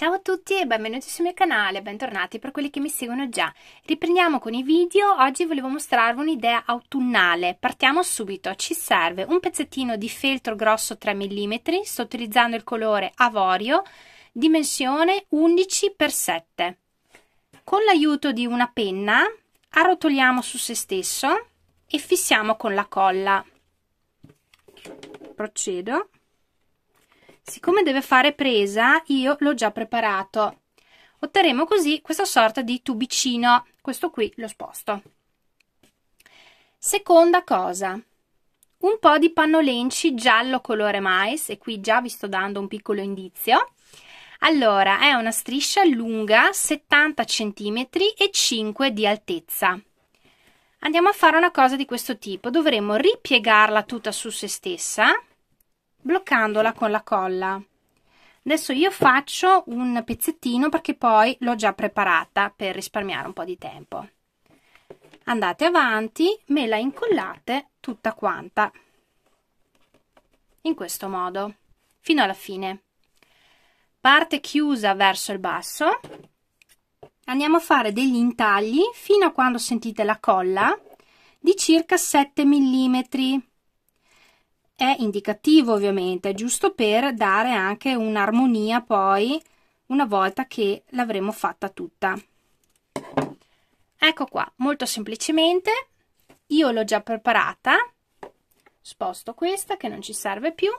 Ciao a tutti e benvenuti sul mio canale, bentornati per quelli che mi seguono già. Riprendiamo con i video, oggi volevo mostrarvi un'idea autunnale. Partiamo subito, ci serve un pezzettino di feltro grosso 3 mm, sto utilizzando il colore avorio, dimensione 11x7. Con l'aiuto di una penna arrotoliamo su se stesso e fissiamo con la colla. Procedo. Siccome deve fare presa, io l'ho già preparato. Otterremo così questa sorta di tubicino. Questo qui lo sposto. Seconda cosa, un po' di pannolenci giallo colore mais e qui già vi sto dando un piccolo indizio. Allora, è una striscia lunga 70 cm e 5 di altezza. Andiamo a fare una cosa di questo tipo, dovremo ripiegarla tutta su se stessa bloccandola con la colla adesso io faccio un pezzettino perché poi l'ho già preparata per risparmiare un po' di tempo andate avanti me la incollate tutta quanta in questo modo fino alla fine parte chiusa verso il basso andiamo a fare degli intagli fino a quando sentite la colla di circa 7 millimetri è indicativo ovviamente, è giusto per dare anche un'armonia poi una volta che l'avremo fatta tutta. Ecco qua, molto semplicemente, io l'ho già preparata, sposto questa che non ci serve più,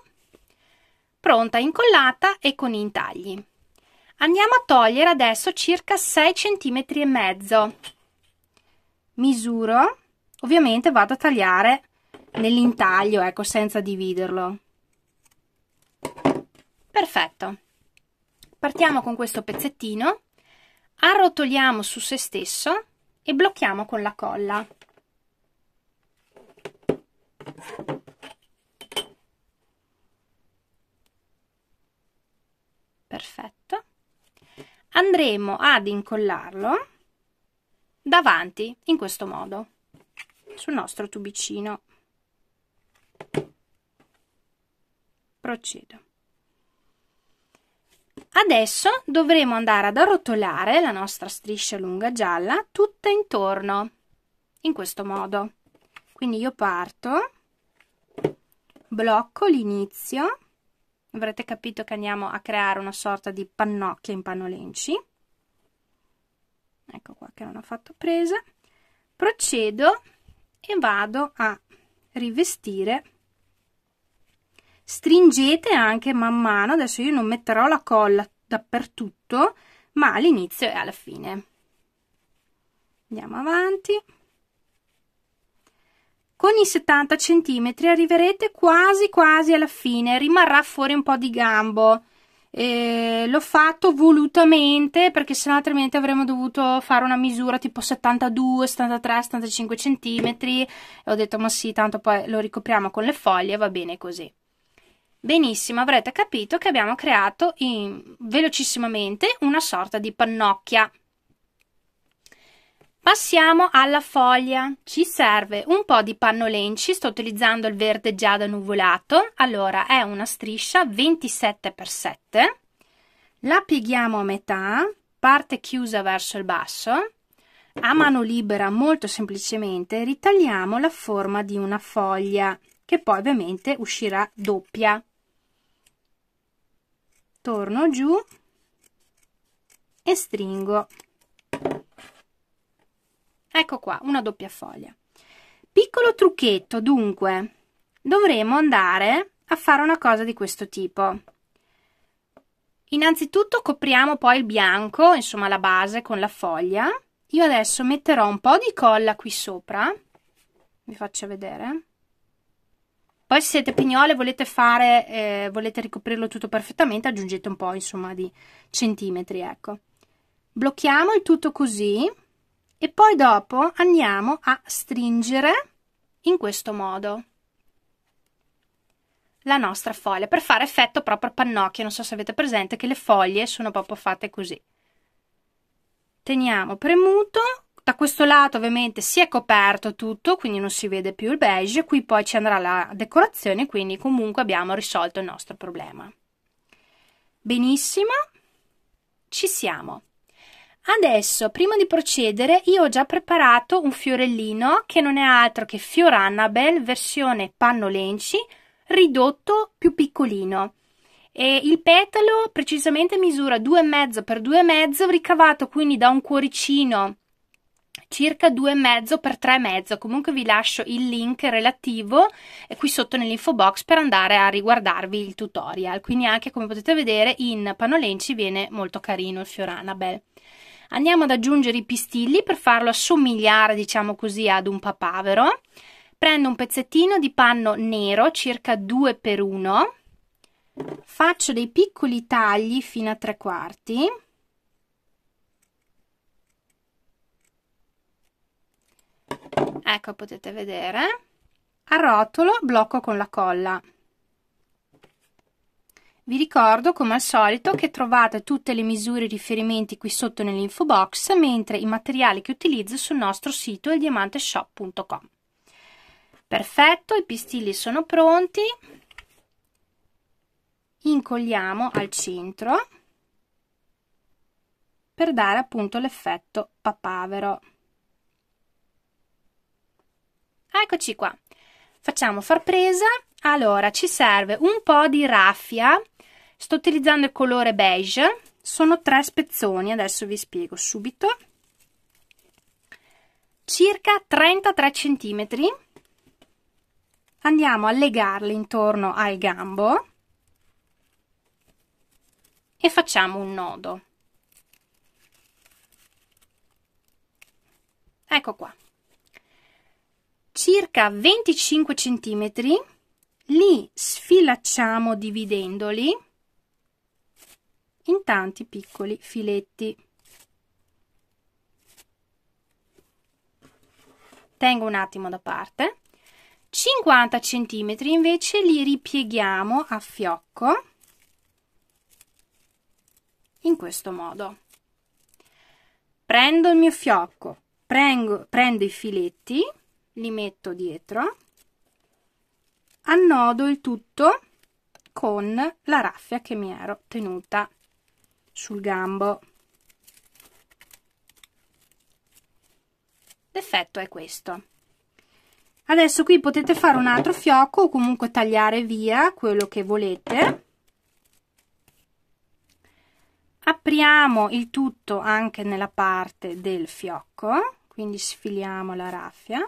pronta incollata e con intagli. Andiamo a togliere adesso circa 6 cm e mezzo. Misuro, ovviamente vado a tagliare nell'intaglio, ecco, senza dividerlo. Perfetto. Partiamo con questo pezzettino, arrotoliamo su se stesso e blocchiamo con la colla. Perfetto. Andremo ad incollarlo davanti in questo modo sul nostro tubicino procedo. Adesso dovremo andare ad arrotolare la nostra striscia lunga gialla tutta intorno, in questo modo. Quindi io parto, blocco l'inizio, avrete capito che andiamo a creare una sorta di pannocchia in panolenci. Ecco qua che non ho fatto presa. Procedo e vado a rivestire stringete anche man mano adesso io non metterò la colla dappertutto ma all'inizio e alla fine andiamo avanti con i 70 centimetri arriverete quasi quasi alla fine rimarrà fuori un po' di gambo eh, l'ho fatto volutamente perché sennò altrimenti avremmo dovuto fare una misura tipo 72, 73, 75 centimetri e ho detto ma sì tanto poi lo ricopriamo con le foglie va bene così Benissimo, avrete capito che abbiamo creato in, velocissimamente una sorta di pannocchia. Passiamo alla foglia. Ci serve un po' di panno pannolenci, sto utilizzando il verde giada nuvolato. Allora, è una striscia 27x7. La pieghiamo a metà, parte chiusa verso il basso. A mano libera, molto semplicemente, ritagliamo la forma di una foglia, che poi ovviamente uscirà doppia torno giù e stringo ecco qua una doppia foglia piccolo trucchetto dunque dovremo andare a fare una cosa di questo tipo innanzitutto copriamo poi il bianco insomma la base con la foglia io adesso metterò un po di colla qui sopra vi faccio vedere poi se siete pignole e volete fare, eh, volete ricoprirlo tutto perfettamente, aggiungete un po' insomma di centimetri, ecco. Blocchiamo il tutto così e poi dopo andiamo a stringere in questo modo la nostra foglia per fare effetto proprio pannocchio. non so se avete presente che le foglie sono proprio fatte così. Teniamo premuto da questo lato ovviamente si è coperto tutto, quindi non si vede più il beige, qui poi ci andrà la decorazione, quindi comunque abbiamo risolto il nostro problema. Benissimo, ci siamo. Adesso, prima di procedere, io ho già preparato un fiorellino che non è altro che Fior Annabelle versione panno lenci ridotto più piccolino. E il petalo precisamente misura 2,5 x 2,5 ricavato quindi da un cuoricino circa 2,5 per 3,5. Comunque vi lascio il link relativo eh, qui sotto nell'info box per andare a riguardarvi il tutorial. Quindi anche come potete vedere in Panolenci viene molto carino il fiore Bell andiamo ad aggiungere i pistilli per farlo assomigliare diciamo così ad un papavero prendo un pezzettino di panno nero circa 2 per 1 faccio dei piccoli tagli fino a tre quarti ecco potete vedere arrotolo blocco con la colla vi ricordo come al solito che trovate tutte le misure e riferimenti qui sotto nell'info box mentre i materiali che utilizzo sul nostro sito eldiamanteshop.com perfetto i pistilli sono pronti incolliamo al centro per dare appunto l'effetto papavero Eccoci qua. Facciamo far presa. Allora, ci serve un po' di raffia. Sto utilizzando il colore beige. Sono tre spezzoni, adesso vi spiego subito. Circa 33 cm. Andiamo a legarli intorno al gambo e facciamo un nodo. Ecco qua circa 25 cm, li sfilacciamo dividendoli in tanti piccoli filetti. Tengo un attimo da parte. 50 cm invece li ripieghiamo a fiocco in questo modo. Prendo il mio fiocco, prendo, prendo i filetti li metto dietro annodo il tutto con la raffia che mi ero tenuta sul gambo l'effetto è questo adesso qui potete fare un altro fiocco o comunque tagliare via quello che volete apriamo il tutto anche nella parte del fiocco quindi sfiliamo la raffia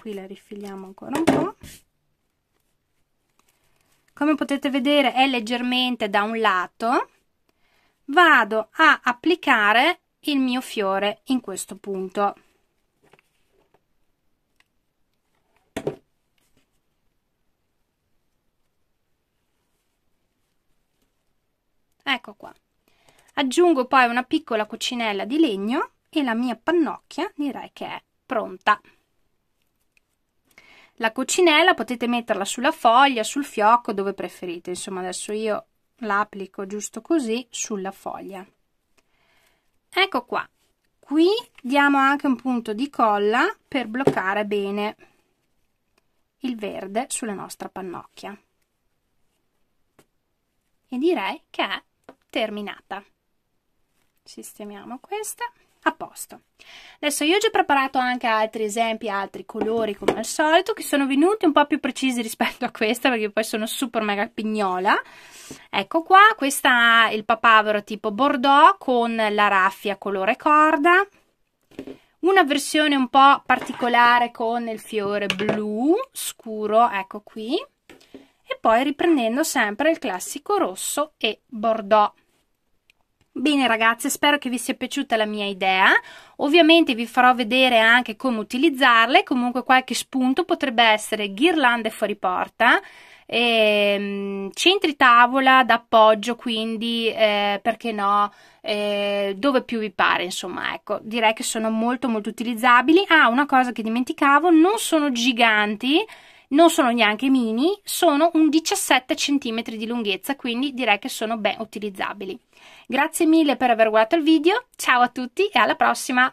qui la rifiliamo ancora un po' come potete vedere è leggermente da un lato vado a applicare il mio fiore in questo punto ecco qua aggiungo poi una piccola coccinella di legno e la mia pannocchia direi che è pronta la coccinella potete metterla sulla foglia, sul fiocco, dove preferite. Insomma, adesso io l'applico giusto così sulla foglia. Ecco qua. Qui diamo anche un punto di colla per bloccare bene il verde sulla nostra pannocchia. E direi che è terminata. Sistemiamo questa a posto adesso io ho già preparato anche altri esempi altri colori come al solito che sono venuti un po' più precisi rispetto a questa perché poi sono super mega pignola ecco qua questo è il papavero tipo bordeaux con la raffia colore corda una versione un po' particolare con il fiore blu scuro ecco qui e poi riprendendo sempre il classico rosso e bordeaux Bene ragazze, spero che vi sia piaciuta la mia idea, ovviamente vi farò vedere anche come utilizzarle, comunque qualche spunto potrebbe essere ghirlande fuori porta, e, ehm, centri tavola d'appoggio quindi eh, perché no eh, dove più vi pare insomma ecco direi che sono molto molto utilizzabili ah una cosa che dimenticavo non sono giganti non sono neanche mini, sono un 17 cm di lunghezza, quindi direi che sono ben utilizzabili. Grazie mille per aver guardato il video, ciao a tutti e alla prossima!